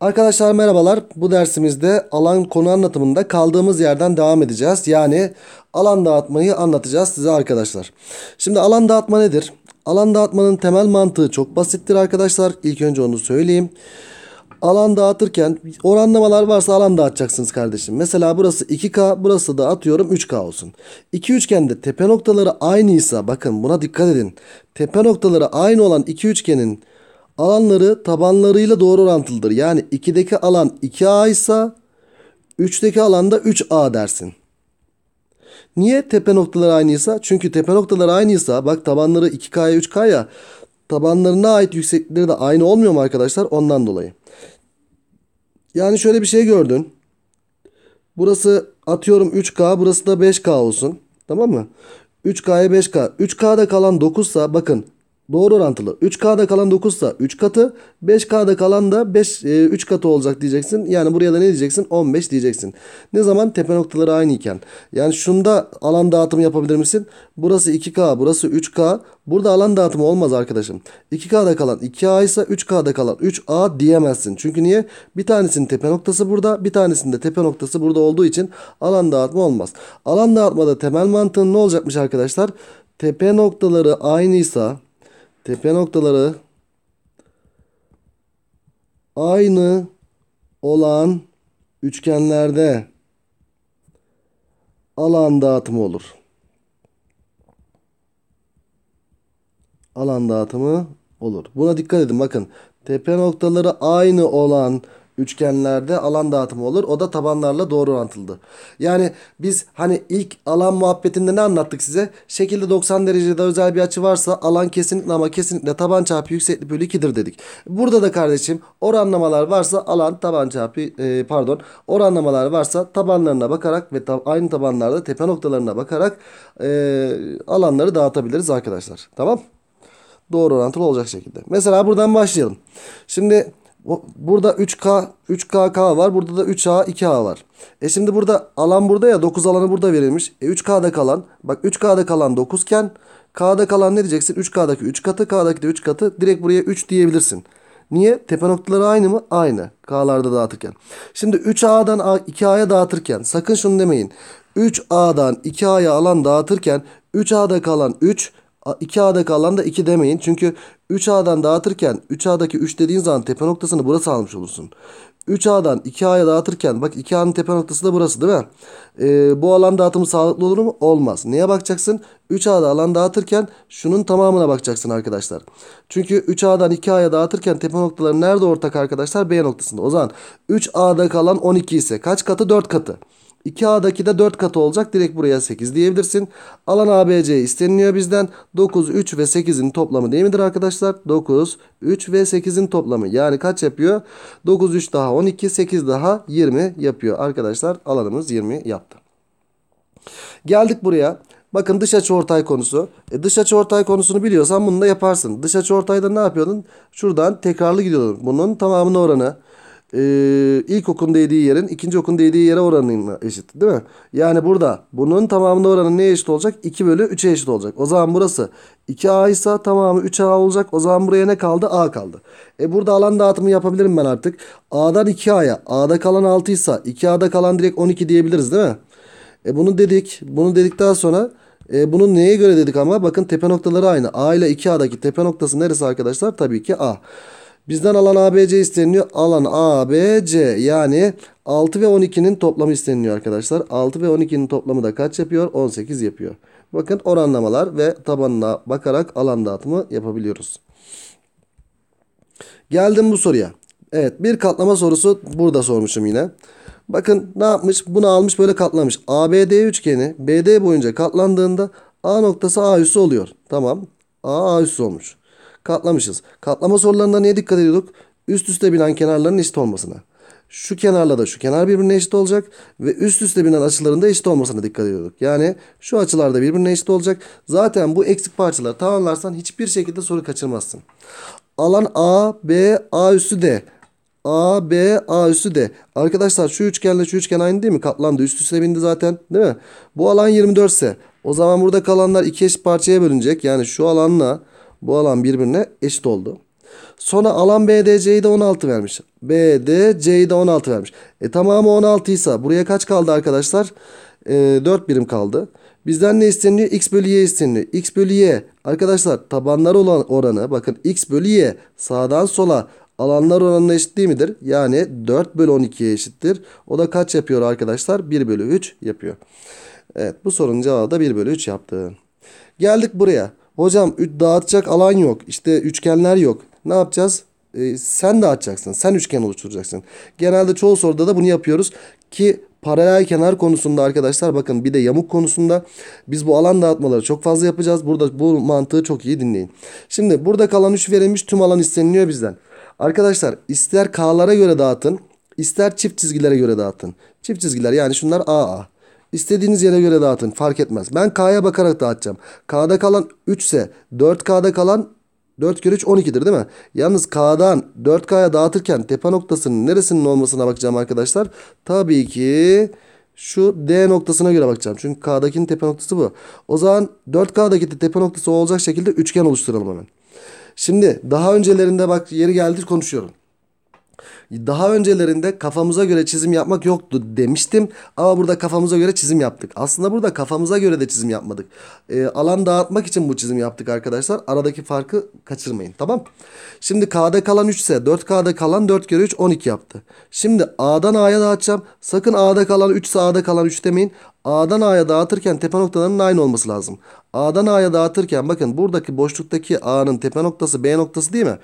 Arkadaşlar merhabalar. Bu dersimizde alan konu anlatımında kaldığımız yerden devam edeceğiz. Yani alan dağıtmayı anlatacağız size arkadaşlar. Şimdi alan dağıtma nedir? Alan dağıtmanın temel mantığı çok basittir arkadaşlar. İlk önce onu söyleyeyim. Alan dağıtırken oranlamalar varsa alan dağıtacaksınız kardeşim. Mesela burası 2K, burası da atıyorum 3K olsun. İki üçgende tepe noktaları aynıysa bakın buna dikkat edin. Tepe noktaları aynı olan iki üçgenin alanları tabanlarıyla doğru orantılıdır. Yani 2'deki alan 2A ise 3'deki alanda 3A dersin. Niye tepe noktaları aynıysa? Çünkü tepe noktaları aynıysa bak tabanları 2K'ya 3K'ya tabanlarına ait yükseklikleri de aynı olmuyor mu arkadaşlar? Ondan dolayı. Yani şöyle bir şey gördün. Burası atıyorum 3K burası da 5K olsun. Tamam mı? 3K'ya 5K. 3K'da kalan 9 bakın doğru orantılı. 3K'da kalan 9 ise 3 katı. 5K'da kalan da 5, e, 3 katı olacak diyeceksin. Yani buraya da ne diyeceksin? 15 diyeceksin. Ne zaman tepe noktaları aynı Yani şunda alan dağıtımı yapabilir misin? Burası 2K, burası 3K. Burada alan dağıtımı olmaz arkadaşım. 2K'da kalan 2A ise 3K'da kalan 3A diyemezsin. Çünkü niye? Bir tanesinin tepe noktası burada, bir tanesinin de tepe noktası burada olduğu için alan dağıtma olmaz. Alan dağıtmada temel mantığın ne olacakmış arkadaşlar? Tepe noktaları aynıysa tepe noktaları aynı olan üçgenlerde alan dağıtımı olur. Alan dağıtımı olur. Buna dikkat edin bakın. Tepe noktaları aynı olan üçgenlerde alan dağıtımı olur. O da tabanlarla doğru orantılıdır. Yani biz hani ilk alan muhabbetinde ne anlattık size? Şekilde 90 derecede özel bir açı varsa alan kesinlikle ama kesinlikle taban çarpı yükseklik bölü 2'dir dedik. Burada da kardeşim oranlamalar varsa alan taban çarpı e, pardon oranlamalar varsa tabanlarına bakarak ve tab aynı tabanlarda tepe noktalarına bakarak e, alanları dağıtabiliriz arkadaşlar. Tamam Doğru orantılı olacak şekilde. Mesela buradan başlayalım. Şimdi Burada 3K, 3KK var. Burada da 3A, 2A var. E şimdi burada alan burada ya 9 alanı burada verilmiş. E 3K'da kalan bak 3K'da kalan 9 iken K'da kalan ne diyeceksin? 3K'daki 3 katı, K'daki de 3 katı. Direkt buraya 3 diyebilirsin. Niye? Tepe noktaları aynı mı? Aynı. K'larda dağıtırken. Şimdi 3A'dan 2A'ya dağıtırken sakın şunu demeyin. 3A'dan 2A'ya alan dağıtırken 3A'da kalan 3, 2 kalan da 2 demeyin. Çünkü 3A'dan dağıtırken 3A'daki 3 dediğin zaman tepe noktasını burası almış olursun. 3A'dan 2A'ya dağıtırken bak 2A'nın tepe noktası da burası değil mi? Ee, bu alan dağıtımı sağlıklı olur mu? Olmaz. Neye bakacaksın? 3A'da alan dağıtırken şunun tamamına bakacaksın arkadaşlar. Çünkü 3A'dan 2A'ya dağıtırken tepe noktaları nerede ortak arkadaşlar? B noktasında. O zaman 3A'da kalan 12 ise kaç katı? 4 katı. 2A'daki de 4 katı olacak. Direkt buraya 8 diyebilirsin. Alan ABC isteniliyor bizden. 9, 3 ve 8'in toplamı değil midir arkadaşlar? 9, 3 ve 8'in toplamı. Yani kaç yapıyor? 9, 3 daha 12, 8 daha 20 yapıyor. Arkadaşlar alanımız 20 yaptı. Geldik buraya. Bakın dış açı ortay konusu. E dış açı ortay konusunu biliyorsan bunu da yaparsın. Dış açı ortayda ne yapıyordun? Şuradan tekrarlı gidiyordun. Bunun tamamına oranı e, ilk okun değdiği yerin ikinci okun değdiği yere oranına eşit değil mi? Yani burada bunun tamamında oranı neye eşit olacak? 2 bölü 3'e eşit olacak. O zaman burası 2A ise tamamı 3A olacak. O zaman buraya ne kaldı? A kaldı. E burada alan dağıtımı yapabilirim ben artık. A'dan 2A'ya. A'da kalan 6 ise 2A'da kalan direkt 12 diyebiliriz değil mi? E bunu dedik. Bunu dedikten sonra e, bunu neye göre dedik ama? Bakın tepe noktaları aynı. A ile 2A'daki tepe noktası neresi arkadaşlar? Tabii ki A. Bizden alan ABC isteniyor. Alan ABC yani 6 ve 12'nin toplamı isteniyor arkadaşlar. 6 ve 12'nin toplamı da kaç yapıyor? 18 yapıyor. Bakın oranlamalar ve tabanına bakarak alan dağıtımı yapabiliyoruz. Geldim bu soruya. Evet bir katlama sorusu burada sormuşum yine. Bakın ne yapmış? Bunu almış böyle katlamış. ABD üçgeni BD boyunca katlandığında A noktası A üssü oluyor. Tamam. A A üssü olmuş katlamışız. Katlama sorularında neye dikkat ediyorduk? Üst üste binen kenarların eşit olmasına. Şu kenarla da şu kenar birbirine eşit olacak ve üst üste binen açıların da eşit olmasına dikkat ediyorduk. Yani şu açılar da birbirine eşit olacak. Zaten bu eksik parçaları tamamlarsan hiçbir şekilde soru kaçırmazsın. Alan A, B, A üstü D. A, B, A üstü D. Arkadaşlar şu üçgenle şu üçgen aynı değil mi? Katlandı. Üst üste bindi zaten. Değil mi? Bu alan 24 ise o zaman burada kalanlar iki eşit parçaya bölünecek. Yani şu alanla bu alan birbirine eşit oldu. Sonra alan BDC'yi de 16 vermiş. BDC'yi de 16 vermiş. E tamamı 16 ise buraya kaç kaldı arkadaşlar? E, 4 birim kaldı. Bizden ne isteniyor? X bölü Y isteniyor. X bölü Y arkadaşlar tabanlar olan oranı bakın X bölü Y sağdan sola alanlar oranına eşit değil midir? Yani 4 bölü 12'ye eşittir. O da kaç yapıyor arkadaşlar? 1 bölü 3 yapıyor. Evet bu sorunun cevabı da 1 bölü 3 yaptı. Geldik buraya. Hocam dağıtacak alan yok. İşte üçgenler yok. Ne yapacağız? Ee, sen dağıtacaksın. Sen üçgen oluşturacaksın. Genelde çoğu soruda da bunu yapıyoruz. Ki paralel kenar konusunda arkadaşlar bakın bir de yamuk konusunda biz bu alan dağıtmaları çok fazla yapacağız. Burada bu mantığı çok iyi dinleyin. Şimdi burada kalan 3 verilmiş tüm alan isteniliyor bizden. Arkadaşlar ister K'lara göre dağıtın ister çift çizgilere göre dağıtın. Çift çizgiler yani şunlar AA. İstediğiniz yere göre dağıtın fark etmez. Ben K'ya bakarak dağıtacağım. K'da kalan 3 ise 4K'da kalan 4 kere 3 12'dir değil mi? Yalnız K'dan 4K'ya dağıtırken tepe noktasının neresinin olmasına bakacağım arkadaşlar. Tabii ki şu D noktasına göre bakacağım. Çünkü K'dakinin tepe noktası bu. O zaman 4K'daki de tepe noktası olacak şekilde üçgen oluşturalım hemen. Şimdi daha öncelerinde bak yeri geldi konuşuyorum. Daha öncelerinde kafamıza göre çizim yapmak yoktu demiştim ama burada kafamıza göre çizim yaptık. Aslında burada kafamıza göre de çizim yapmadık. E, alan dağıtmak için bu çizim yaptık arkadaşlar. Aradaki farkı kaçırmayın tamam. Şimdi K'da kalan 3 ise 4K'da kalan 4 kere 3 12 yaptı. Şimdi A'dan A'ya dağıtacağım. Sakın A'da kalan 3 ise A'da kalan 3 demeyin. A'dan A'ya dağıtırken tepe noktalarının aynı olması lazım. A'dan A'ya dağıtırken bakın buradaki boşluktaki A'nın tepe noktası B noktası değil mi?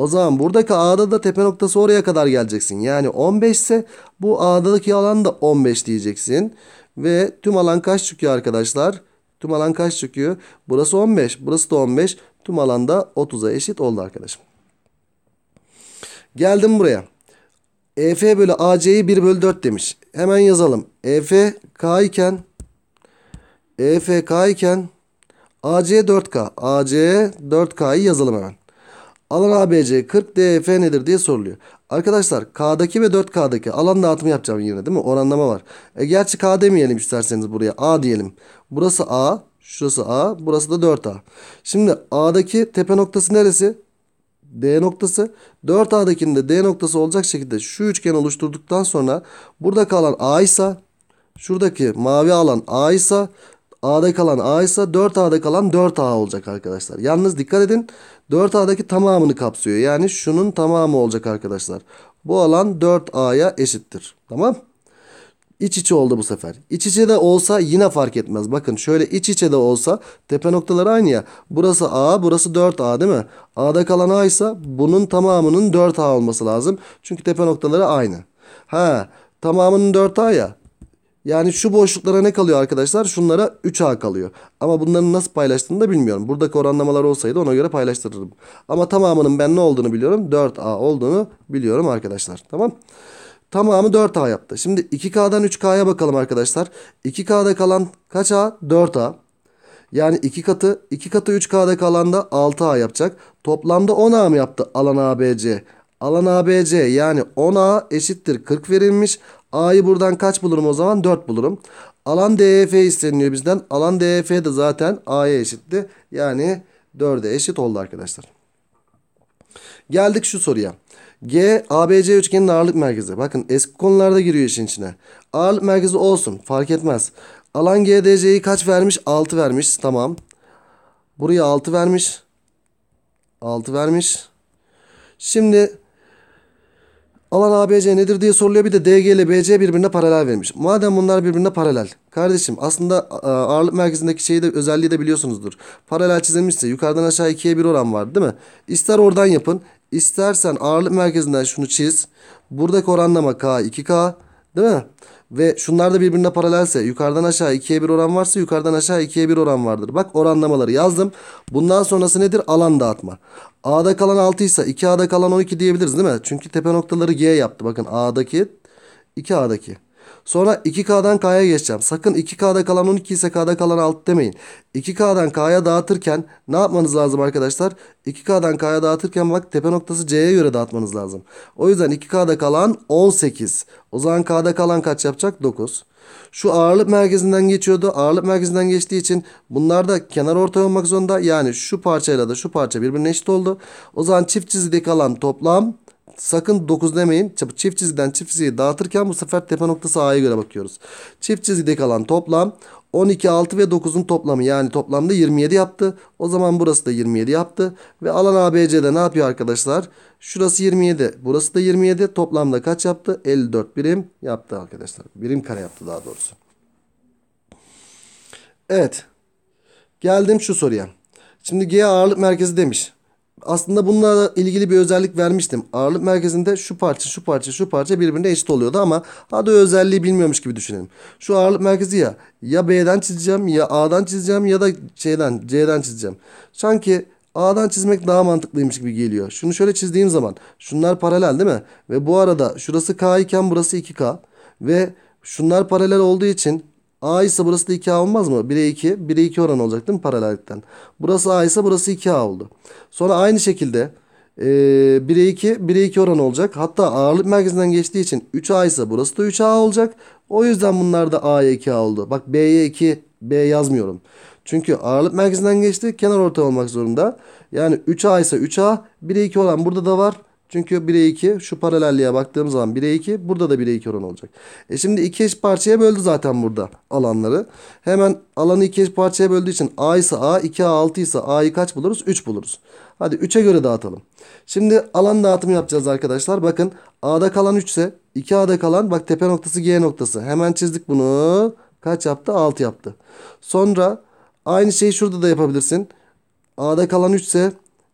O zaman buradaki A'da da tepe noktası oraya kadar geleceksin. Yani 15 ise bu A'daki alan da 15 diyeceksin. Ve tüm alan kaç çıkıyor arkadaşlar? Tüm alan kaç çıkıyor? Burası 15. Burası da 15. Tüm alanda 30'a eşit oldu arkadaşım. Geldim buraya. EF bölü AC'yi 1 bölü 4 demiş. Hemen yazalım. EF K iken EF K iken AC 4K. AC 4K'yı yazalım hemen. Alan ABC 40 DF nedir diye soruluyor. Arkadaşlar K'daki ve 4K'daki alan dağıtımı yapacağım yine değil mi? Oranlama var. E, gerçi K demeyelim isterseniz buraya. A diyelim. Burası A. Şurası A. Burası da 4A. Şimdi A'daki tepe noktası neresi? D noktası. 4A'dakinin de D noktası olacak şekilde şu üçgen oluşturduktan sonra burada kalan A ise şuradaki mavi alan A ise A'da kalan A ise 4A'da kalan 4A olacak arkadaşlar. Yalnız dikkat edin 4A'daki tamamını kapsıyor. Yani şunun tamamı olacak arkadaşlar. Bu alan 4A'ya eşittir. Tamam İç içe oldu bu sefer. İç içe de olsa yine fark etmez. Bakın şöyle iç içe de olsa tepe noktaları aynı ya. Burası A, burası 4A değil mi? A'da kalan A ise bunun tamamının 4A olması lazım. Çünkü tepe noktaları aynı. Ha, tamamının 4A ya. Yani şu boşluklara ne kalıyor arkadaşlar? Şunlara 3A kalıyor. Ama bunların nasıl paylaştığını da bilmiyorum. Buradaki oranlamalar olsaydı ona göre paylaştırırdım. Ama tamamının ben ne olduğunu biliyorum. 4A olduğunu biliyorum arkadaşlar. Tamam. Tamamı 4A yaptı. Şimdi 2K'dan 3K'ya bakalım arkadaşlar. 2K'da kalan kaç A? 4A. Yani 2 katı 2 katı 3K'da kalan da 6A yapacak. Toplamda 10A mı yaptı alan ABC? Alan ABC yani 10A eşittir 40 verilmiş. A'yı buradan kaç bulurum o zaman? 4 bulurum. Alan DEF isteniliyor bizden. Alan DEF de zaten A'ya eşitti. Yani 4'e eşit oldu arkadaşlar. Geldik şu soruya. G, ABC üçgenin ağırlık merkezi. Bakın eski konularda giriyor işin içine. Ağırlık merkezi olsun fark etmez. Alan GDC'yi kaç vermiş? 6 vermiş. Tamam. Buraya 6 vermiş. 6 vermiş. Şimdi Alan ABC nedir diye soruluyor. Bir de DG ile BC birbirine paralel vermiş. Madem bunlar birbirine paralel. Kardeşim aslında ağırlık merkezindeki şeyi de özelliği de biliyorsunuzdur. Paralel çizilmişse yukarıdan aşağı ikiye bir oran var değil mi? İster oradan yapın. İstersen ağırlık merkezinden şunu çiz. Buradaki oranlama K 2K değil mi? ve şunlar da birbirine paralelse yukarıdan aşağı 2'ye 1 oran varsa yukarıdan aşağı 2'ye 1 oran vardır. Bak oranlamaları yazdım. Bundan sonrası nedir? Alan dağıtma. A'da kalan 6 ise 2A'da kalan 12 diyebiliriz değil mi? Çünkü tepe noktaları G yaptı. Bakın A'daki 2A'daki. Sonra 2K'dan K'ya geçeceğim. Sakın 2K'da kalan 12 ise K'da kalan 6 demeyin. 2K'dan K'ya dağıtırken ne yapmanız lazım arkadaşlar? 2K'dan K'ya dağıtırken bak tepe noktası C'ye göre dağıtmanız lazım. O yüzden 2K'da kalan 18. O zaman K'da kalan kaç yapacak? 9. Şu ağırlık merkezinden geçiyordu. Ağırlık merkezinden geçtiği için bunlar da kenar ortay olmak zorunda. Yani şu parçayla da şu parça birbirine eşit oldu. O zaman çift çizgide kalan toplam Sakın 9 demeyin. Çift çizgiden çift çizgiyi dağıtırken bu sefer tepe noktası A'ya göre bakıyoruz. Çift çizgide kalan toplam 12, 6 ve 9'un toplamı yani toplamda 27 yaptı. O zaman burası da 27 yaptı. Ve alan ABC'de ne yapıyor arkadaşlar? Şurası 27, burası da 27. Toplamda kaç yaptı? 54 birim yaptı arkadaşlar. Birim kare yaptı daha doğrusu. Evet. Geldim şu soruya. Şimdi G ağırlık merkezi demiş aslında bununla ilgili bir özellik vermiştim. Ağırlık merkezinde şu parça, şu parça, şu parça birbirine eşit oluyordu ama hadi özelliği bilmiyormuş gibi düşünelim. Şu ağırlık merkezi ya ya B'den çizeceğim ya A'dan çizeceğim ya da C'den C'den çizeceğim. Sanki A'dan çizmek daha mantıklıymış gibi geliyor. Şunu şöyle çizdiğim zaman şunlar paralel değil mi? Ve bu arada şurası K iken burası 2K ve şunlar paralel olduğu için A ise burası da 2A olmaz mı? 1'e 2. 1'e 2 oran olacak değil mi paralellikten? Burası A ise burası 2A oldu. Sonra aynı şekilde e, 1'e 2. 1'e 2 oran olacak. Hatta ağırlık merkezinden geçtiği için 3A ise burası da 3A olacak. O yüzden bunlar da A'ya 2A oldu. Bak B'ye 2. B yazmıyorum. Çünkü ağırlık merkezinden geçti. Kenar ortay olmak zorunda. Yani 3A ise 3A. 1'e 2 oran burada da var. Çünkü 1'e 2 şu paralelliğe baktığım zaman 1'e 2 burada da 1'e 2 oran olacak. E şimdi iki eş parçaya böldü zaten burada alanları. Hemen alanı iki eş parçaya böldüğü için A ise A 2A 6 ise A'yı kaç buluruz? 3 buluruz. Hadi 3'e göre dağıtalım. Şimdi alan dağıtımı yapacağız arkadaşlar. Bakın A'da kalan 3 ise 2A'da kalan bak tepe noktası G noktası. Hemen çizdik bunu. Kaç yaptı? 6 yaptı. Sonra aynı şeyi şurada da yapabilirsin. A'da kalan 3 ise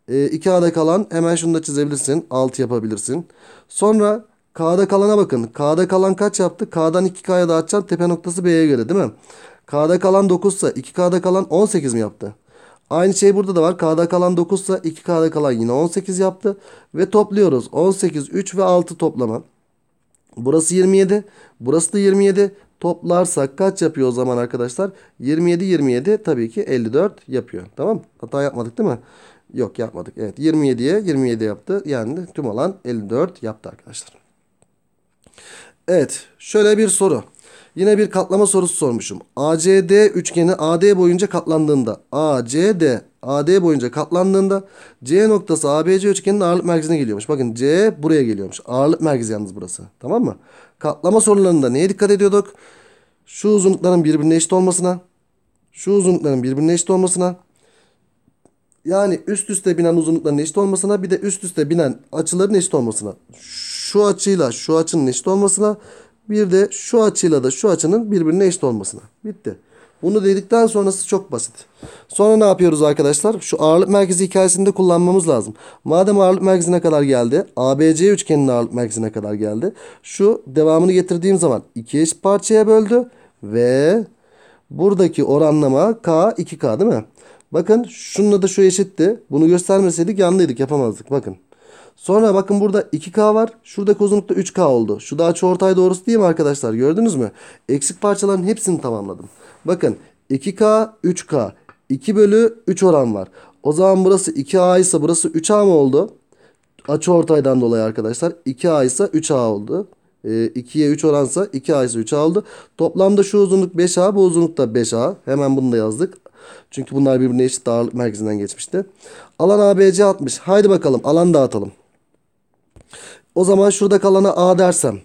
e, ee, 2A'da kalan hemen şunu da çizebilirsin. 6 yapabilirsin. Sonra K'da kalana bakın. K'da kalan kaç yaptı? K'dan 2K'ya dağıtacağım. Tepe noktası B'ye göre değil mi? K'da kalan 9 ise 2K'da kalan 18 mi yaptı? Aynı şey burada da var. K'da kalan 9 ise 2K'da kalan yine 18 yaptı. Ve topluyoruz. 18, 3 ve 6 toplama. Burası 27. Burası da 27. Toplarsak kaç yapıyor o zaman arkadaşlar? 27, 27 tabii ki 54 yapıyor. Tamam Hata yapmadık değil mi? Yok yapmadık. Evet 27'ye 27 yaptı. Yani tüm alan 54 yaptı arkadaşlar. Evet şöyle bir soru. Yine bir katlama sorusu sormuşum. ACD üçgeni AD boyunca katlandığında ACD AD boyunca katlandığında C noktası ABC üçgenin ağırlık merkezine geliyormuş. Bakın C buraya geliyormuş. Ağırlık merkezi yalnız burası. Tamam mı? Katlama sorularında neye dikkat ediyorduk? Şu uzunlukların birbirine eşit olmasına, şu uzunlukların birbirine eşit olmasına, yani üst üste binen uzunlukların eşit olmasına bir de üst üste binen açıların eşit olmasına. Şu açıyla şu açının eşit olmasına bir de şu açıyla da şu açının birbirine eşit olmasına. Bitti. Bunu dedikten sonrası çok basit. Sonra ne yapıyoruz arkadaşlar? Şu ağırlık merkezi hikayesinde kullanmamız lazım. Madem ağırlık merkezine kadar geldi. ABC üçgeninin ağırlık merkezine kadar geldi. Şu devamını getirdiğim zaman iki eşit parçaya böldü. Ve buradaki oranlama K 2K değil mi? Bakın şununla da şu eşitti. Bunu göstermeseydik yanlıydık yapamazdık bakın. Sonra bakın burada 2K var. Şurada uzunlukta 3K oldu. Şu daha çoğortay doğrusu değil mi arkadaşlar? Gördünüz mü? Eksik parçaların hepsini tamamladım. Bakın 2K 3K 2 bölü 3 oran var. O zaman burası 2A ise burası 3A mı oldu? Açı ortaydan dolayı arkadaşlar 2A ise 3A oldu. E, 2'ye 3 oransa 2A ise 3A oldu. Toplamda şu uzunluk 5A bu uzunluk da 5A. Hemen bunu da yazdık. Çünkü bunlar birbirine eşit dağırlık merkezinden geçmişti. Alan ABC 60. Haydi bakalım alan dağıtalım. O zaman şurada kalana A dersem.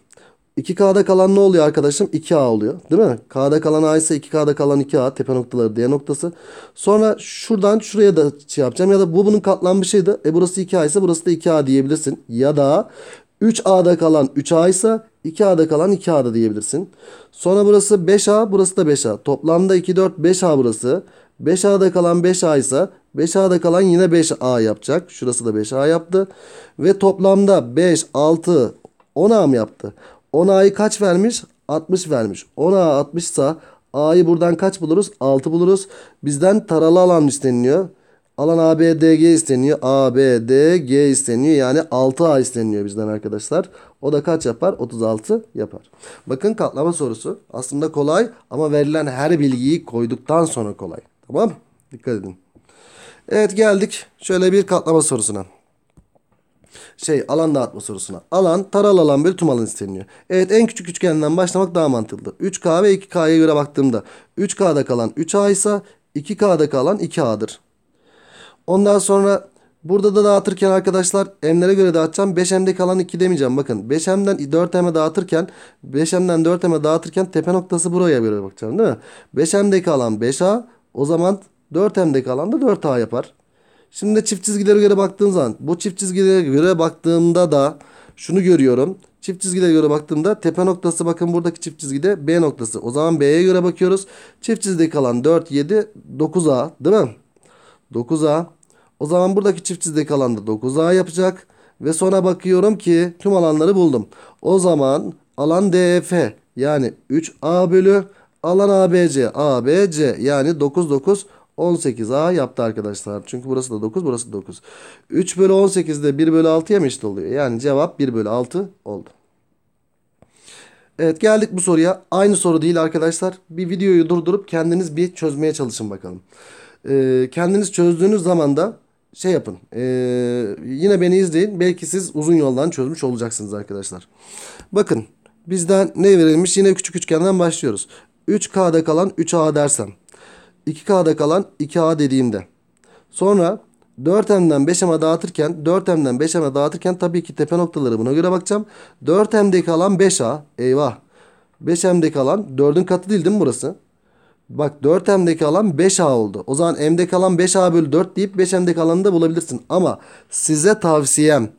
2K'da kalan ne oluyor arkadaşım? 2A oluyor. Değil mi? K'da kalan A ise 2K'da kalan 2A. Tepe noktaları D noktası. Sonra şuradan şuraya da şey yapacağım. Ya da bu bunun katlanmışıydı. E burası 2A ise burası da 2A diyebilirsin. Ya da 3A'da kalan 3A ise 2A'da kalan 2A'da diyebilirsin. Sonra burası 5A burası da 5A. Toplamda 2, 4, 5A burası. 5A'da kalan 5A ise 5A'da kalan yine 5A yapacak. Şurası da 5A yaptı. Ve toplamda 5, 6, 10A mı yaptı? 10A'yı kaç vermiş? 60 vermiş. 10A 60 ise A'yı buradan kaç buluruz? 6 buluruz. Bizden taralı alan isteniyor. Alan ABDG isteniyor. ABDG isteniyor. Yani 6A isteniyor bizden arkadaşlar. O da kaç yapar? 36 yapar. Bakın katlama sorusu aslında kolay ama verilen her bilgiyi koyduktan sonra kolay. Tamam. Dikkat edin. Evet geldik. Şöyle bir katlama sorusuna. Şey alan dağıtma sorusuna. Alan taral alan bölü tüm alan isteniyor. Evet en küçük üçgenden başlamak daha mantıklı. 3K ve 2K'ya göre baktığımda 3K'da kalan 3A ise 2K'da kalan 2A'dır. Ondan sonra burada da dağıtırken arkadaşlar M'lere göre dağıtacağım. 5M'de kalan 2 demeyeceğim. Bakın 5M'den 4M'e dağıtırken 5M'den 4M'e dağıtırken tepe noktası buraya göre bakacağım değil mi? 5M'de kalan 5A o zaman 4M'deki alanda 4A yapar. Şimdi de çift çizgilere göre baktığım zaman bu çift çizgilere göre baktığımda da şunu görüyorum. Çift çizgilere göre baktığımda tepe noktası bakın buradaki çift çizgide B noktası. O zaman B'ye göre bakıyoruz. Çift çizgide kalan 4, 7, 9A değil mi? 9A. O zaman buradaki çift çizgide kalan da 9A yapacak. Ve sonra bakıyorum ki tüm alanları buldum. O zaman alan DF yani 3A bölü Alan ABC. ABC yani 9 9 18A yaptı arkadaşlar. Çünkü burası da 9 burası da 9. 3 bölü 18 de 1 bölü 6'ya mı işte oluyor? Yani cevap 1 bölü 6 oldu. Evet geldik bu soruya. Aynı soru değil arkadaşlar. Bir videoyu durdurup kendiniz bir çözmeye çalışın bakalım. Ee, kendiniz çözdüğünüz zaman da şey yapın. E, yine beni izleyin. Belki siz uzun yoldan çözmüş olacaksınız arkadaşlar. Bakın bizden ne verilmiş? Yine küçük üçgenden başlıyoruz. 3K'da kalan 3A dersem. 2K'da kalan 2A dediğimde. Sonra 4M'den 5M'e dağıtırken 4M'den 5M'e dağıtırken tabii ki tepe noktaları buna göre bakacağım. 4M'de kalan 5A. Eyvah. 5M'de kalan 4'ün katı değil değil mi burası? Bak 4M'de kalan 5A oldu. O zaman M'de kalan 5A bölü 4 deyip 5M'de kalanı da bulabilirsin. Ama size tavsiyem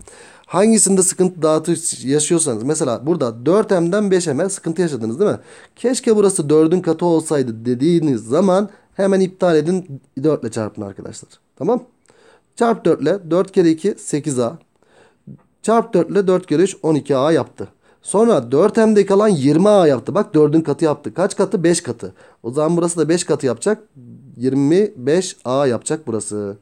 Hangisinde sıkıntı dağıtı yaşıyorsanız mesela burada 4M'den 5M'e sıkıntı yaşadınız değil mi? Keşke burası 4'ün katı olsaydı dediğiniz zaman hemen iptal edin 4 ile çarpın arkadaşlar. Tamam? Çarp 4 ile 4 kere 2 8A. Çarp 4 ile 4 kere 3 12A yaptı. Sonra 4M'de kalan 20A yaptı. Bak 4'ün katı yaptı. Kaç katı? 5 katı. O zaman burası da 5 katı yapacak. 25A yapacak burası.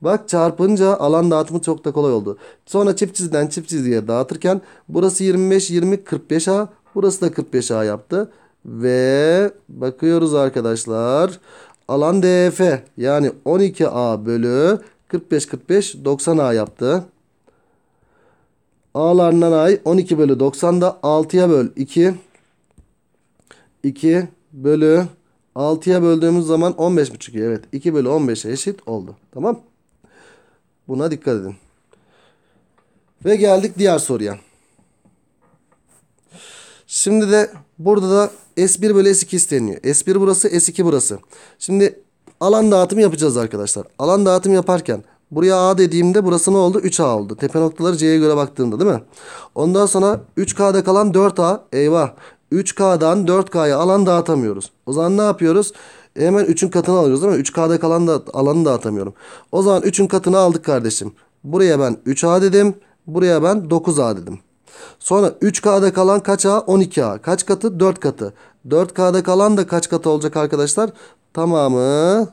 Bak çarpınca alan dağıtımı çok da kolay oldu. Sonra çift çizgiden çift çizgiye dağıtırken burası 25, 20, 45A. Burası da 45A yaptı. Ve bakıyoruz arkadaşlar. Alan DF yani 12A bölü 45, 45, 90A yaptı. A'larından ay 12 bölü 90 da 6'ya böl 2. 2 bölü 6'ya böldüğümüz zaman 15 15,5 evet 2 bölü 15'e eşit oldu. Tamam Buna dikkat edin. Ve geldik diğer soruya. Şimdi de burada da S1 bölü S2 isteniyor. S1 burası S2 burası. Şimdi alan dağıtımı yapacağız arkadaşlar. Alan dağıtımı yaparken buraya A dediğimde burası ne oldu? 3A oldu. Tepe noktaları C'ye göre baktığımda değil mi? Ondan sonra 3K'da kalan 4A. Eyvah. 3K'dan 4K'ya alan dağıtamıyoruz. O zaman ne yapıyoruz? E, hemen 3'ün katını alıyoruz ama 3K'da kalan da alanı dağıtamıyorum. O zaman 3'ün katını aldık kardeşim. Buraya ben 3A dedim. Buraya ben 9A dedim. Sonra 3K'da kalan kaç A? 12A. Kaç katı? 4 katı. 4K'da kalan da kaç katı olacak arkadaşlar? Tamamı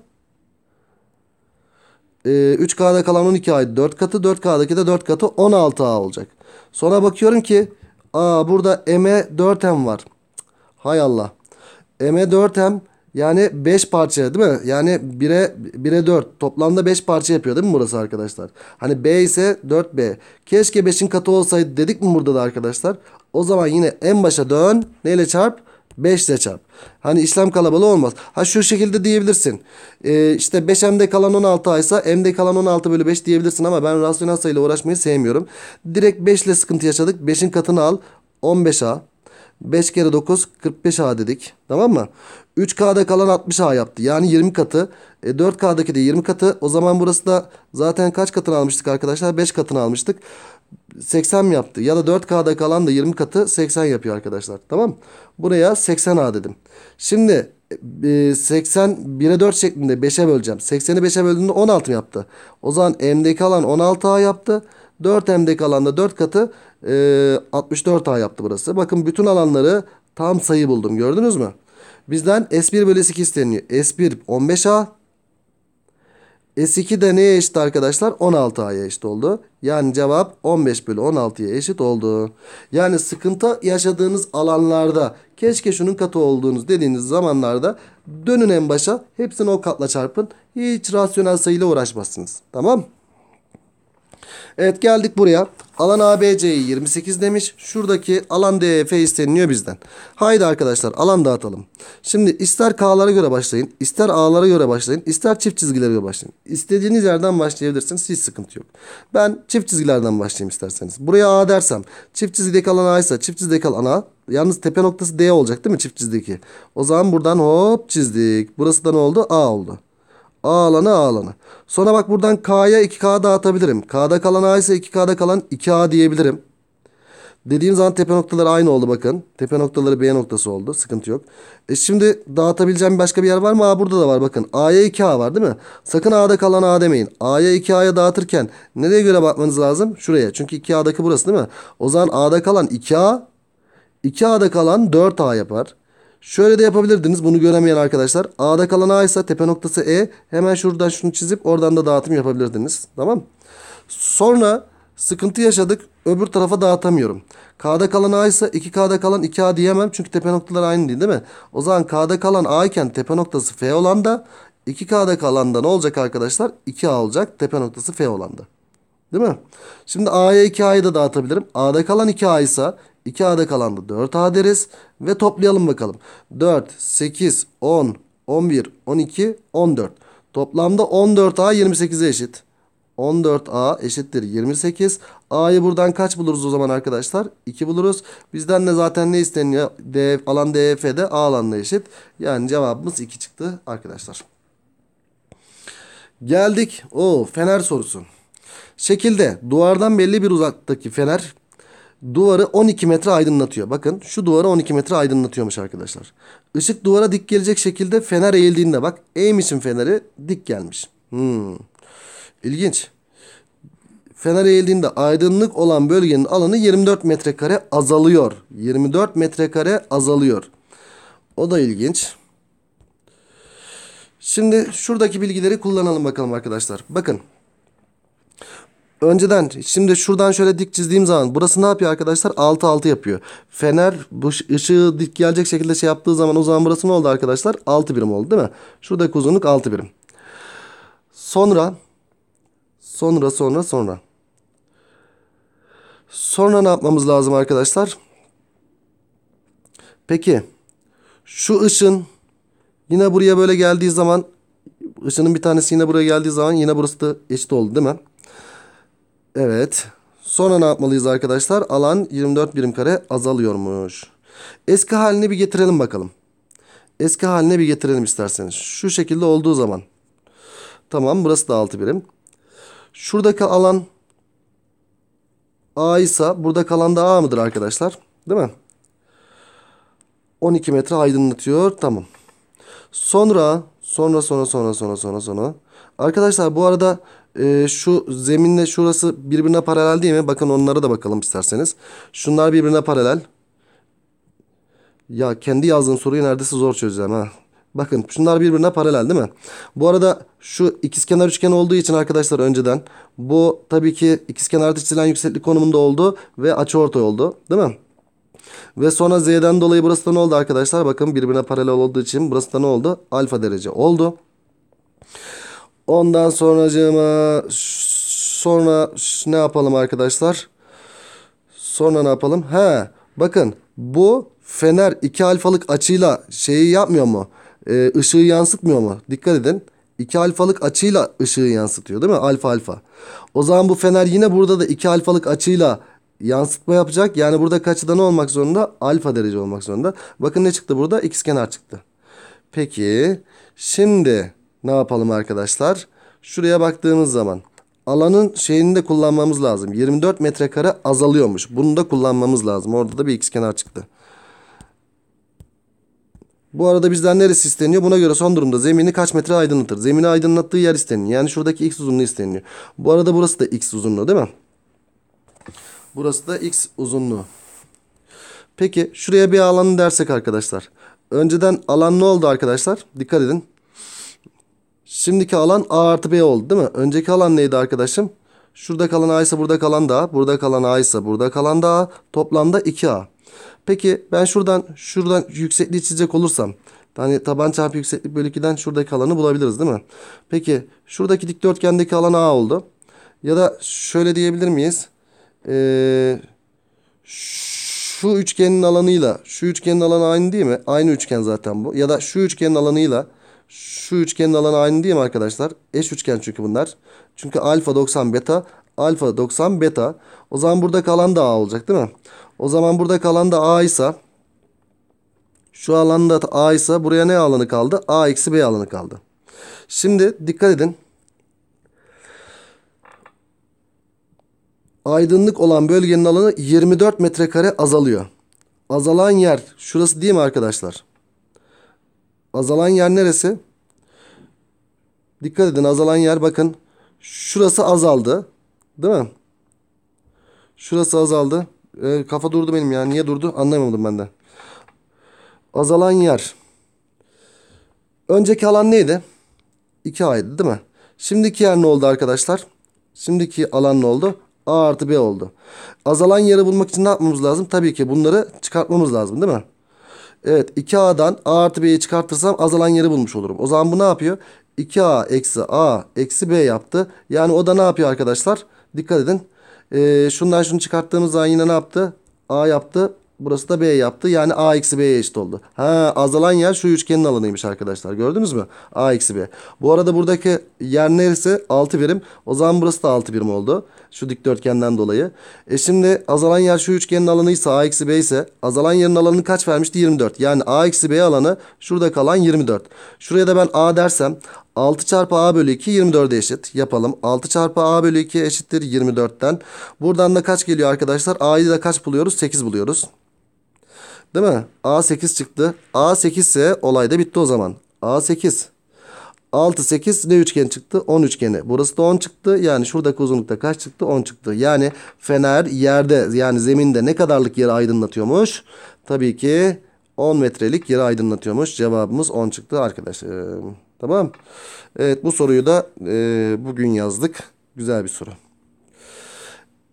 e, 3K'da kalan 12 ay 4 katı 4K'daki de 4 katı 16 A olacak. Sonra bakıyorum ki Aa burada m 4M var. Hay Allah. M'e 4M yani 5 parça değil mi? Yani 1'e 1'e 4. Toplamda 5 parça yapıyor değil mi burası arkadaşlar? Hani B ise 4B. Keşke 5'in katı olsaydı dedik mi burada da arkadaşlar? O zaman yine en başa dön. Neyle çarp? 5 ile çarp. Hani işlem kalabalığı olmaz. Ha şu şekilde diyebilirsin. Ee, işte 5M'de kalan 16 aysa, M'de kalan 16 bölü 5 diyebilirsin ama ben rasyonel sayıyla uğraşmayı sevmiyorum. Direkt 5 ile sıkıntı yaşadık. 5'in katını al. 15A. 5 kere 9 45A dedik. Tamam mı? 3K'da kalan 60A yaptı. Yani 20 katı. E, 4K'daki de 20 katı. O zaman burası da zaten kaç katını almıştık arkadaşlar? 5 katını almıştık. 80 mi yaptı. Ya da 4K'da kalan da 20 katı 80 yapıyor arkadaşlar. Tamam Buraya 80A dedim. Şimdi 80 1'e 4 şeklinde 5'e böleceğim. 80'i 5'e böldüğümde 16 yaptı. O zaman M'deki alan 16A yaptı. 4 M'deki alanda 4 katı 64A e, yaptı burası. Bakın bütün alanları tam sayı buldum. Gördünüz mü? Bizden S1 bölü 2 isteniyor. S1 15A S2 de neye eşit arkadaşlar? 16A'ya eşit oldu. Yani cevap 15 bölü 16'ya eşit oldu. Yani sıkıntı yaşadığınız alanlarda keşke şunun katı olduğunuz dediğiniz zamanlarda dönün en başa hepsini o katla çarpın. Hiç rasyonel sayıyla uğraşmazsınız. Tamam Evet geldik buraya. Alan ABC'yi 28 demiş. Şuradaki alan DEF isteniliyor bizden. Haydi arkadaşlar alan dağıtalım. Şimdi ister K'lara göre başlayın. ister A'lara göre başlayın. ister çift çizgilere göre başlayın. İstediğiniz yerden başlayabilirsiniz. Hiç sıkıntı yok. Ben çift çizgilerden başlayayım isterseniz. Buraya A dersem çift çizgideki alan A ise çift çizgideki alan A. Yalnız tepe noktası D olacak değil mi çift çizgideki? O zaman buradan hop çizdik. Burası da ne oldu? A oldu. A alanı A alanı. Sonra bak buradan K'ya 2K dağıtabilirim. K'da kalan A ise 2K'da kalan 2A diyebilirim. Dediğim zaman tepe noktaları aynı oldu bakın. Tepe noktaları B noktası oldu. Sıkıntı yok. E şimdi dağıtabileceğim başka bir yer var mı? Aa burada da var bakın. A'ya 2A var değil mi? Sakın A'da kalan A demeyin. A'ya 2A'ya dağıtırken nereye göre bakmanız lazım? Şuraya. Çünkü 2A'daki burası değil mi? O zaman A'da kalan 2A 2A'da kalan 4A yapar. Şöyle de yapabilirdiniz bunu göremeyen arkadaşlar. A'da kalan A ise tepe noktası E. Hemen şuradan şunu çizip oradan da dağıtım yapabilirdiniz. Tamam Sonra sıkıntı yaşadık. Öbür tarafa dağıtamıyorum. K'da kalan A ise 2K'da kalan 2A diyemem. Çünkü tepe noktaları aynı değil, değil mi? O zaman K'da kalan A iken tepe noktası F olan da 2K'da kalan da ne olacak arkadaşlar? 2A olacak. Tepe noktası F olan da. Değil mi? Şimdi A'ya 2A'yı da dağıtabilirim. A'da kalan 2A ise 2A'da kalan da 4A deriz. Ve toplayalım bakalım. 4, 8, 10, 11, 12, 14. Toplamda 14A 28'e eşit. 14A eşittir 28. A'yı buradan kaç buluruz o zaman arkadaşlar? 2 buluruz. Bizden de zaten ne isteniyor? D, alan DF'de e, A alanına eşit. Yani cevabımız 2 çıktı arkadaşlar. Geldik. O fener sorusu. Şekilde duvardan belli bir uzaktaki fener duvarı 12 metre aydınlatıyor. Bakın şu duvarı 12 metre aydınlatıyormuş arkadaşlar. Işık duvara dik gelecek şekilde fener eğildiğinde bak eğmişim feneri dik gelmiş. Hmm. İlginç. Fener eğildiğinde aydınlık olan bölgenin alanı 24 metrekare azalıyor. 24 metrekare azalıyor. O da ilginç. Şimdi şuradaki bilgileri kullanalım bakalım arkadaşlar. Bakın önceden şimdi şuradan şöyle dik çizdiğim zaman burası ne yapıyor arkadaşlar? 6 6 yapıyor. Fener bu ışığı dik gelecek şekilde şey yaptığı zaman o zaman burası ne oldu arkadaşlar? 6 birim oldu değil mi? Şuradaki uzunluk 6 birim. Sonra sonra sonra sonra Sonra ne yapmamız lazım arkadaşlar? Peki şu ışın yine buraya böyle geldiği zaman ışının bir tanesi yine buraya geldiği zaman yine burası da eşit oldu değil mi? Evet. Sonra ne yapmalıyız arkadaşlar? Alan 24 birim kare azalıyormuş. Eski halini bir getirelim bakalım. Eski haline bir getirelim isterseniz. Şu şekilde olduğu zaman. Tamam burası da 6 birim. Şuradaki alan A ise burada kalan da A mıdır arkadaşlar? Değil mi? 12 metre aydınlatıyor. Tamam. Sonra Sonra sonra sonra sonra sonra sonra. Arkadaşlar bu arada e, şu zeminle şurası birbirine paralel değil mi? Bakın onlara da bakalım isterseniz. Şunlar birbirine paralel. Ya kendi yazdığım soruyu neredeyse zor çözeceğim ha. Bakın şunlar birbirine paralel değil mi? Bu arada şu ikizkenar üçgen olduğu için arkadaşlar önceden bu tabii ki ikizkenarda çizilen yükseklik konumunda oldu ve açıortay oldu değil mi? Ve sonra Z'den dolayı burası da ne oldu arkadaşlar? Bakın birbirine paralel olduğu için burası da ne oldu? Alfa derece oldu. Ondan sonracığıma sonra ne yapalım arkadaşlar? Sonra ne yapalım? He bakın bu fener 2 alfalık açıyla şeyi yapmıyor mu? Ee, ışığı yansıtmıyor mu? Dikkat edin. 2 alfalık açıyla ışığı yansıtıyor değil mi? Alfa alfa. O zaman bu fener yine burada da 2 alfalık açıyla yansıtma yapacak. Yani burada kaç ne olmak zorunda? Alfa derece olmak zorunda. Bakın ne çıktı burada? X kenar çıktı. Peki şimdi ne yapalım arkadaşlar? Şuraya baktığımız zaman alanın şeyini de kullanmamız lazım. 24 metrekare azalıyormuş. Bunu da kullanmamız lazım. Orada da bir x kenar çıktı. Bu arada bizden neresi isteniyor? Buna göre son durumda zemini kaç metre aydınlatır? Zemini aydınlattığı yer isteniyor. Yani şuradaki x uzunluğu isteniyor. Bu arada burası da x uzunluğu değil mi? Burası da x uzunluğu. Peki şuraya bir alanı dersek arkadaşlar. Önceden alan ne oldu arkadaşlar? Dikkat edin. Şimdiki alan a artı b oldu değil mi? Önceki alan neydi arkadaşım? Şurada kalan a ise burada kalan da a. Burada kalan a ise burada kalan da a. Toplamda 2a. Peki ben şuradan şuradan yüksekliği çizecek olursam. Hani taban çarpı yükseklik bölü 2'den şuradaki alanı bulabiliriz değil mi? Peki şuradaki dikdörtgendeki alan a oldu. Ya da şöyle diyebilir miyiz? e, şu üçgenin alanıyla şu üçgenin alanı aynı değil mi? Aynı üçgen zaten bu. Ya da şu üçgenin alanıyla şu üçgenin alanı aynı değil mi arkadaşlar? Eş üçgen çünkü bunlar. Çünkü alfa 90 beta, alfa 90 beta. O zaman burada kalan da A olacak değil mi? O zaman burada kalan da A ise şu alanda A ise buraya ne alanı kaldı? A eksi B alanı kaldı. Şimdi dikkat edin. aydınlık olan bölgenin alanı 24 metrekare azalıyor. Azalan yer şurası değil mi arkadaşlar? Azalan yer neresi? Dikkat edin azalan yer bakın. Şurası azaldı. Değil mi? Şurası azaldı. E, kafa durdu benim ya. Niye durdu? Anlamadım ben de. Azalan yer. Önceki alan neydi? 2 aydı değil mi? Şimdiki yer ne oldu arkadaşlar? Şimdiki alan ne oldu? A artı B oldu. Azalan yeri bulmak için ne yapmamız lazım? Tabii ki bunları çıkartmamız lazım değil mi? Evet 2A'dan A artı B'yi çıkartırsam azalan yeri bulmuş olurum. O zaman bu ne yapıyor? 2A eksi A eksi B yaptı. Yani o da ne yapıyor arkadaşlar? Dikkat edin. Ee, şundan şunu çıkarttığımız zaman yine ne yaptı? A yaptı. Burası da B yaptı. Yani A eksi B'ye eşit oldu. Ha azalan yer şu üçgenin alanıymış arkadaşlar. Gördünüz mü? A eksi B. Bu arada buradaki yer neresi? 6 birim. O zaman burası da 6 birim oldu. Şu dikdörtgenden dolayı. E şimdi azalan yer şu üçgenin alanıysa A eksi B ise azalan yerin alanını kaç vermişti? 24. Yani A eksi B alanı şurada kalan 24. Şuraya da ben A dersem 6 çarpı a bölü 2 24'e eşit. Yapalım. 6 çarpı a bölü 2 eşittir 24'ten. Buradan da kaç geliyor arkadaşlar? a'yı da kaç buluyoruz? 8 buluyoruz. Değil mi? A8 çıktı. A8 ise olay da bitti o zaman. A8. 6 8 ne üçgen çıktı? 10 üçgeni. Burası da 10 çıktı. Yani şuradaki uzunlukta kaç çıktı? 10 çıktı. Yani fener yerde yani zeminde ne kadarlık yeri aydınlatıyormuş? Tabii ki 10 metrelik yeri aydınlatıyormuş. Cevabımız 10 çıktı arkadaşlar. Tamam. Evet bu soruyu da e, bugün yazdık. Güzel bir soru.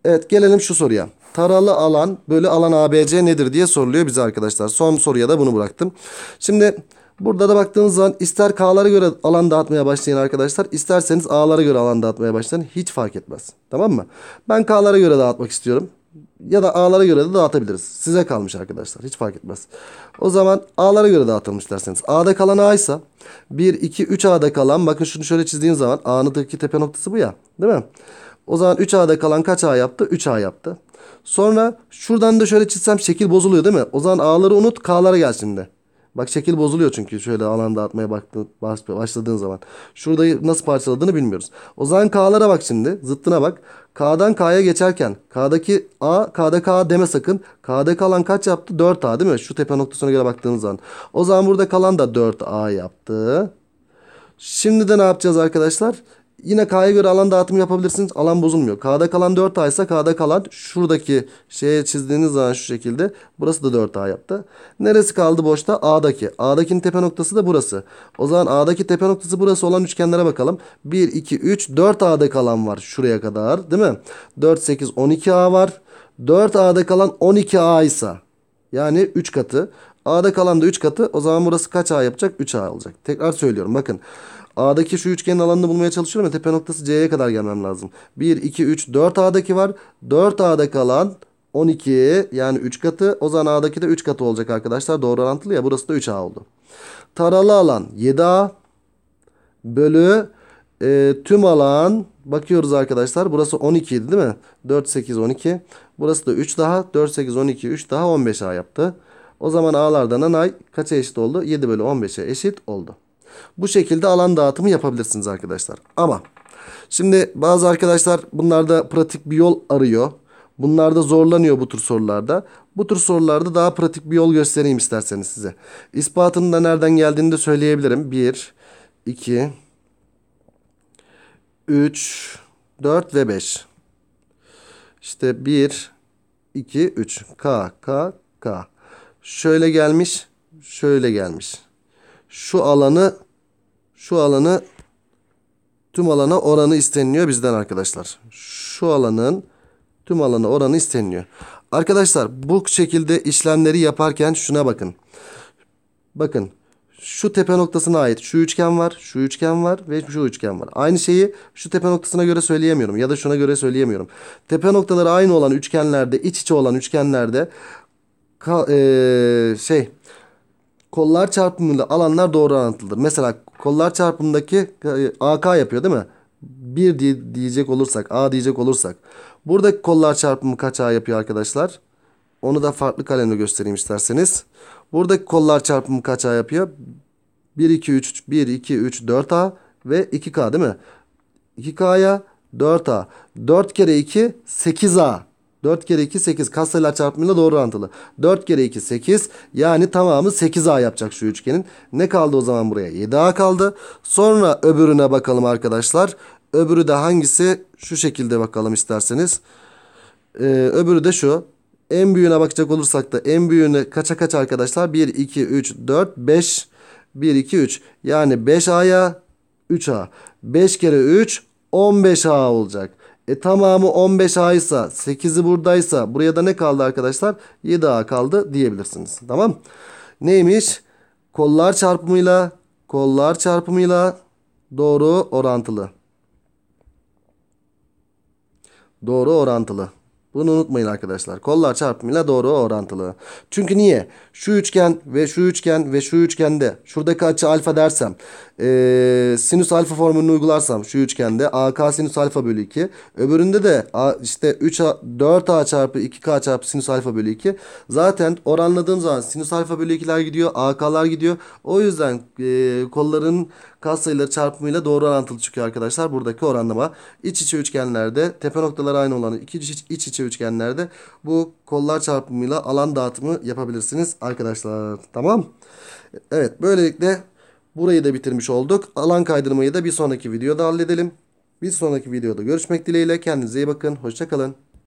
Evet gelelim şu soruya taralı alan bölü alan ABC nedir diye soruluyor bize arkadaşlar. Son soruya da bunu bıraktım. Şimdi burada da baktığınız zaman ister K'lara göre alan dağıtmaya başlayın arkadaşlar. isterseniz A'lara göre alan dağıtmaya başlayın. Hiç fark etmez. Tamam mı? Ben K'lara göre dağıtmak istiyorum. Ya da A'lara göre de dağıtabiliriz. Size kalmış arkadaşlar. Hiç fark etmez. O zaman A'lara göre dağıtılmış derseniz. A'da kalan A ise 1, 2, 3 A'da kalan. Bakın şunu şöyle çizdiğin zaman A'nın tepe noktası bu ya. Değil mi? O zaman 3A'da kalan kaç A yaptı? 3A yaptı. Sonra şuradan da şöyle çizsem şekil bozuluyor değil mi? O zaman A'ları unut K'lara gel şimdi. Bak şekil bozuluyor çünkü şöyle alan dağıtmaya başladığın zaman. Şurada nasıl parçaladığını bilmiyoruz. O zaman K'lara bak şimdi. Zıttına bak. K'dan K'ya geçerken K'daki A, K'da K deme sakın. K'da kalan kaç yaptı? 4A değil mi? Şu tepe noktasına göre baktığınız zaman. O zaman burada kalan da 4A yaptı. Şimdi de ne yapacağız arkadaşlar? Yine K'ya göre alan dağıtımı yapabilirsiniz. Alan bozulmuyor. K'da kalan 4 aysa, ise K'da kalan şuradaki şeye çizdiğiniz zaman şu şekilde. Burası da 4A yaptı. Neresi kaldı boşta? A'daki. A'dakinin tepe noktası da burası. O zaman A'daki tepe noktası burası olan üçgenlere bakalım. 1, 2, 3, 4A'da kalan var şuraya kadar değil mi? 4, 8, 12A var. 4A'da kalan 12A ise yani 3 katı. A'da kalan da 3 katı. O zaman burası kaç A yapacak? 3A olacak. Tekrar söylüyorum bakın. A'daki şu üçgenin alanını bulmaya çalışıyorum ya tepe noktası C'ye kadar gelmem lazım. 1, 2, 3, 4 A'daki var. 4 A'daki alan 12 yani 3 katı. O zaman A'daki de 3 katı olacak arkadaşlar. Doğru orantılı ya burası da 3A oldu. Taralı alan 7A bölü e, tüm alan bakıyoruz arkadaşlar. Burası 12 idi değil mi? 4, 8, 12. Burası da 3 daha. 4, 8, 12, 3 daha 15A yaptı. O zaman A'lardan anay kaça eşit oldu? 7 bölü 15'e eşit oldu. Bu şekilde alan dağıtımı yapabilirsiniz arkadaşlar. Ama şimdi bazı arkadaşlar bunlarda pratik bir yol arıyor. Bunlarda zorlanıyor bu tür sorularda. Bu tür sorularda daha pratik bir yol göstereyim isterseniz size. İspatının da nereden geldiğini de söyleyebilirim. 1, 2, 3, 4 ve 5. İşte 1, 2, 3. K, K, K. Şöyle gelmiş, şöyle gelmiş. Şu alanı şu alanı tüm alana oranı isteniliyor bizden arkadaşlar. Şu alanın tüm alanı oranı isteniliyor. Arkadaşlar bu şekilde işlemleri yaparken şuna bakın. Bakın şu tepe noktasına ait şu üçgen var, şu üçgen var ve şu üçgen var. Aynı şeyi şu tepe noktasına göre söyleyemiyorum ya da şuna göre söyleyemiyorum. Tepe noktaları aynı olan üçgenlerde, iç içe olan üçgenlerde e, şey kollar çarpımıyla alanlar doğru orantılıdır. Mesela kollar çarpımındaki e, AK yapıyor değil mi? 1 diye diyecek olursak A diyecek olursak. Buradaki kollar çarpımı kaç A yapıyor arkadaşlar? Onu da farklı kalemle göstereyim isterseniz. Buradaki kollar çarpımı kaç A yapıyor? 1, 2, 3, 1, 2, 3, 4A ve 2K değil mi? 2K'ya 4A. 4 kere 2, 8A. 4 kere 2 8 kasayla çarpımıyla doğru orantılı. 4 kere 2 8 yani tamamı 8A yapacak şu üçgenin. Ne kaldı o zaman buraya? 7A kaldı. Sonra öbürüne bakalım arkadaşlar. Öbürü de hangisi? Şu şekilde bakalım isterseniz. Ee, öbürü de şu. En büyüğüne bakacak olursak da en büyüğünü kaça kaç arkadaşlar? 1, 2, 3, 4, 5. 1, 2, 3. Yani 5A'ya 3A. 5 kere 3 15A olacak. E tamamı 15 aysa ise 8'i buradaysa buraya da ne kaldı arkadaşlar? 7A kaldı diyebilirsiniz. Tamam. Neymiş? Kollar çarpımıyla kollar çarpımıyla doğru orantılı. Doğru orantılı. Bunu unutmayın arkadaşlar. Kollar çarpımıyla doğru orantılı. Çünkü niye? Şu üçgen ve şu üçgen ve şu üçgende şuradaki açı alfa dersem e, sinüs alfa formülünü uygularsam şu üçgende AK sinüs alfa bölü 2 öbüründe de A, işte 3 A, 4A çarpı 2K çarpı sinüs alfa bölü 2 zaten oranladığım zaman sinüs alfa bölü 2'ler gidiyor AK'lar gidiyor. O yüzden e, kolların Kas sayıları çarpımıyla doğru orantılı çıkıyor arkadaşlar. Buradaki oranlama iç içe üçgenlerde tepe noktaları aynı olan iki iç içe üçgenlerde bu kollar çarpımıyla alan dağıtımı yapabilirsiniz arkadaşlar. Tamam. Evet böylelikle burayı da bitirmiş olduk. Alan kaydırmayı da bir sonraki videoda halledelim. Bir sonraki videoda görüşmek dileğiyle. Kendinize iyi bakın. Hoşçakalın.